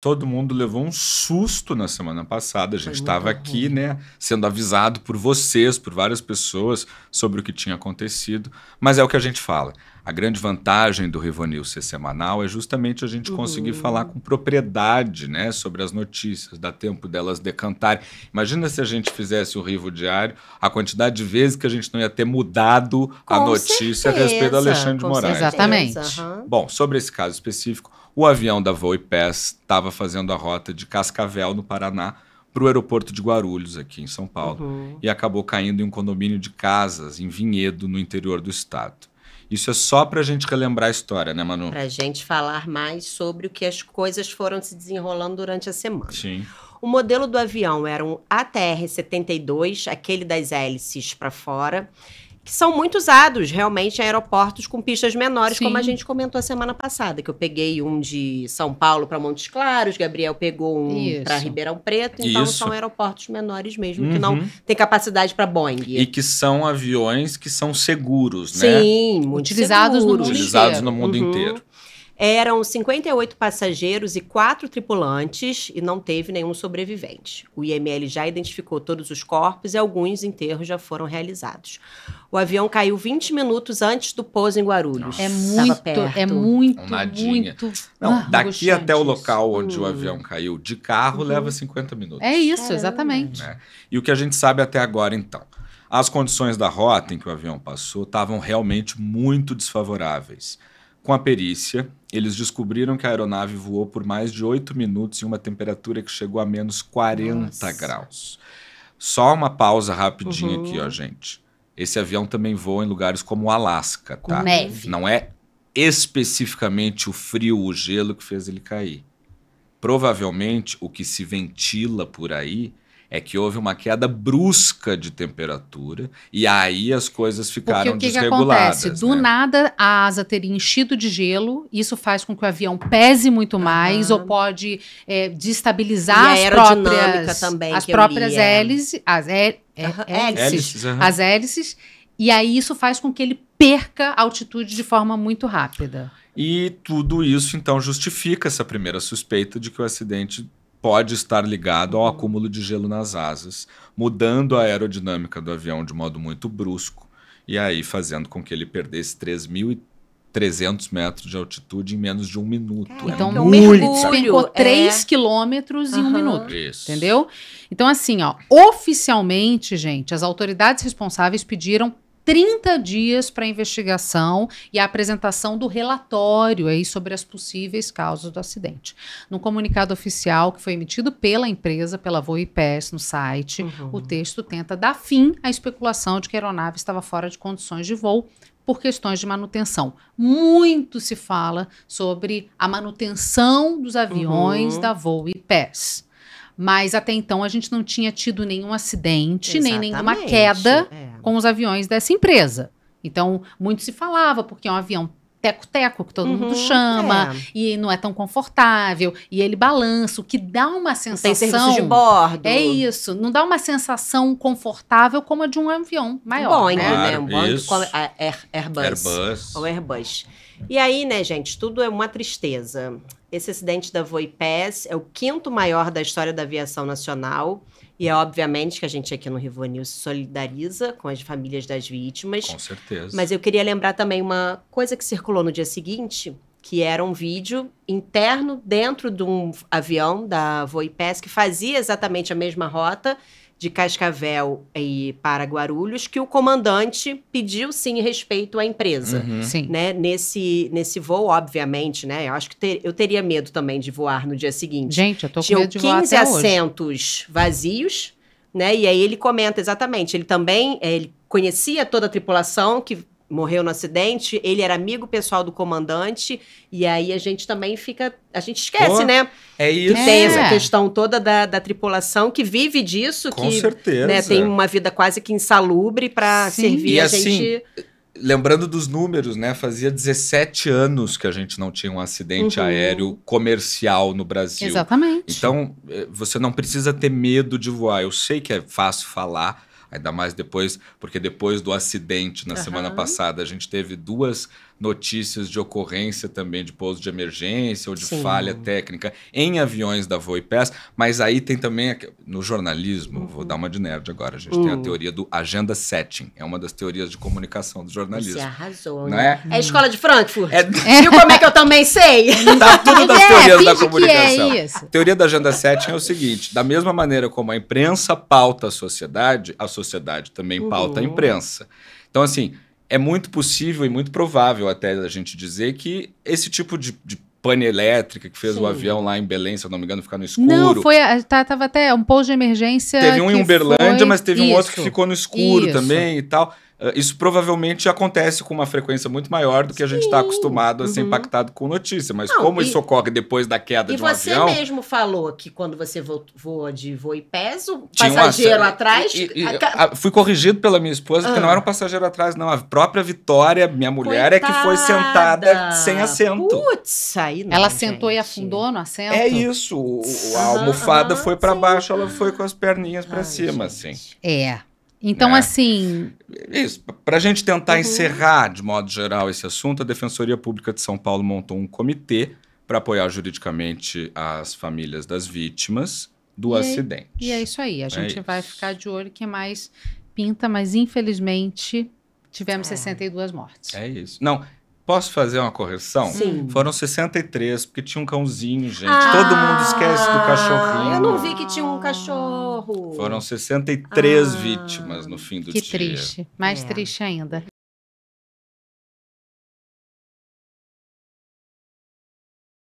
Todo mundo levou um susto na semana passada. A gente estava aqui, né, sendo avisado por vocês, por várias pessoas, sobre o que tinha acontecido. Mas é o que a gente fala. A grande vantagem do Rivonil ser semanal é justamente a gente uhum. conseguir uhum. falar com propriedade, né, sobre as notícias, dá tempo delas decantarem. Imagina se a gente fizesse o Rivo diário, a quantidade de vezes que a gente não ia ter mudado com a notícia certeza, a respeito do Alexandre de Moraes. exatamente. Uhum. Bom, sobre esse caso específico, o avião da Voipass estava fazendo a rota de Cascavel, no Paraná, para o aeroporto de Guarulhos, aqui em São Paulo, uhum. e acabou caindo em um condomínio de casas em Vinhedo, no interior do estado. Isso é só para a gente relembrar a história, né, Manu? Para a gente falar mais sobre o que as coisas foram se desenrolando durante a semana. Sim. O modelo do avião era um ATR-72, aquele das hélices para fora, que são muito usados realmente em aeroportos com pistas menores, Sim. como a gente comentou a semana passada, que eu peguei um de São Paulo para Montes Claros, Gabriel pegou um para Ribeirão Preto, então Isso. são aeroportos menores mesmo, uhum. que não tem uhum. capacidade para Boeing. E que são aviões que são seguros, né? Sim, utilizados seguros. no mundo utilizados no mundo uhum. inteiro. Eram 58 passageiros e quatro tripulantes e não teve nenhum sobrevivente. O IML já identificou todos os corpos e alguns enterros já foram realizados. O avião caiu 20 minutos antes do pouso em Guarulhos. Nossa, é muito, é muito, muito. Ah, não, daqui até o local onde o hum. avião caiu de carro uhum. leva 50 minutos. É isso, exatamente. É. E o que a gente sabe até agora, então. As condições da rota em que o avião passou estavam realmente muito desfavoráveis. Com a perícia, eles descobriram que a aeronave voou por mais de oito minutos em uma temperatura que chegou a menos 40 Nossa. graus. Só uma pausa rapidinho uhum. aqui, ó, uhum. gente. Esse avião também voa em lugares como o Alasca, tá? Com neve. Não é especificamente o frio, o gelo que fez ele cair. Provavelmente o que se ventila por aí é que houve uma queda brusca de temperatura e aí as coisas ficaram Porque o que desreguladas. Que acontece? Do né? nada a asa teria enchido de gelo, isso faz com que o avião pese muito mais uhum. ou pode é, destabilizar e as próprias também as próprias hélices, as uhum. hélices, hélices uhum. as hélices e aí isso faz com que ele perca altitude de forma muito rápida. E tudo isso então justifica essa primeira suspeita de que o acidente pode estar ligado ao acúmulo de gelo nas asas, mudando a aerodinâmica do avião de modo muito brusco e aí fazendo com que ele perdesse 3.300 metros de altitude em menos de um minuto. Ah, é, então, é um mergulho ficou 3 é... quilômetros em uhum. um minuto. Isso. Entendeu? Então, assim, ó, oficialmente, gente, as autoridades responsáveis pediram 30 dias para investigação e a apresentação do relatório aí sobre as possíveis causas do acidente. No comunicado oficial que foi emitido pela empresa, pela Voipes, no site, uhum. o texto tenta dar fim à especulação de que a aeronave estava fora de condições de voo por questões de manutenção. Muito se fala sobre a manutenção dos aviões uhum. da Voipes. Mas até então a gente não tinha tido nenhum acidente, Exatamente. nem nenhuma queda é. com os aviões dessa empresa. Então, muito se falava, porque é um avião teco-teco, que todo uhum, mundo chama, é. e não é tão confortável, e ele balança, o que dá uma sensação. Tem de bordo. É isso, não dá uma sensação confortável como a de um avião maior. Boeing, né? Claro, né? Um Boeing Air, Airbus. Airbus. Ou Airbus. E aí, né, gente, tudo é uma tristeza. Esse acidente da Voipass é o quinto maior da história da aviação nacional. E é obviamente que a gente aqui no Rivonil se solidariza com as famílias das vítimas. Com certeza. Mas eu queria lembrar também uma coisa que circulou no dia seguinte, que era um vídeo interno dentro de um avião da Voipass que fazia exatamente a mesma rota de Cascavel e para Guarulhos, que o comandante pediu sim respeito à empresa, uhum. sim. né? Nesse nesse voo, obviamente, né? Eu acho que ter, eu teria medo também de voar no dia seguinte. Gente, eu tô Tinha com medo de voar 15 assentos hoje. vazios, né? E aí ele comenta exatamente, ele também eh, ele conhecia toda a tripulação que morreu no acidente, ele era amigo pessoal do comandante, e aí a gente também fica. A gente esquece, né? É isso. Que tem é. essa questão toda da, da tripulação que vive disso, Com que né, certeza. Né, tem uma vida quase que insalubre para servir e a assim, gente. Lembrando dos números, né? Fazia 17 anos que a gente não tinha um acidente uhum. aéreo comercial no Brasil. Exatamente. Então, eh, você não precisa ter medo de voar. Eu sei que é fácil falar, Ainda mais depois, porque depois do acidente na uhum. semana passada, a gente teve duas notícias de ocorrência também de pouso de emergência ou de Sim. falha técnica em aviões da Voipes, mas aí tem também no jornalismo, uhum. vou dar uma de nerd agora, a gente uhum. tem a uh. teoria do agenda setting, é uma das teorias de comunicação do jornalismo. Você arrasou, né? né? É, é escola de Frankfurt. É... Viu como é que eu também sei? Tá tudo das é, teorias é, da comunicação. É a teoria da agenda setting é o seguinte, da mesma maneira como a imprensa pauta a sociedade, a sociedade sociedade também uhum. pauta a imprensa. Então, assim, é muito possível e muito provável até a gente dizer que esse tipo de, de pane elétrica que fez Sim. o avião lá em Belém, se eu não me engano, ficar no escuro. Não, foi. tá, tava até um pouso de emergência. Teve um em Uberlândia, foi... mas teve Isso. um outro que ficou no escuro Isso. também e tal. Ah, isso provavelmente acontece com uma frequência muito maior do que Sim. a gente está acostumado a ser uhum. impactado com notícia. Mas Não, como e, isso ocorre depois da queda de um avião... E você mesmo falou que quando você voa de voo e peso, tinha passageiro uma... atrás... E, e, a... fui corrigido pela minha esposa ah. que não ah. era um passageiro atrás, não. A própria Vitória, minha mulher, Coitada. é que foi sentada sem assento. Putz, aí não, Ela gente. sentou e afundou no assento? É isso. O, a almofada ah, foi para baixo, ela foi com as perninhas para cima, gente. assim. É. Então, né? assim. Isso. Para a gente tentar uhum. encerrar, de modo geral, esse assunto, a Defensoria Pública de São Paulo montou um comitê para apoiar juridicamente as famílias das vítimas do e acidente. É, e é isso aí. A é gente vai ficar de olho que é mais pinta, mas infelizmente tivemos é. ah. 62 mortes. É isso. Não, Posso fazer uma correção? Sim. Foram 63, porque tinha um cãozinho, gente. Ah, Todo mundo esquece do cachorrinho. Eu não vi que tinha um cachorro. Foram 63 ah, vítimas no fim do que dia. Que triste. Mais é. triste ainda.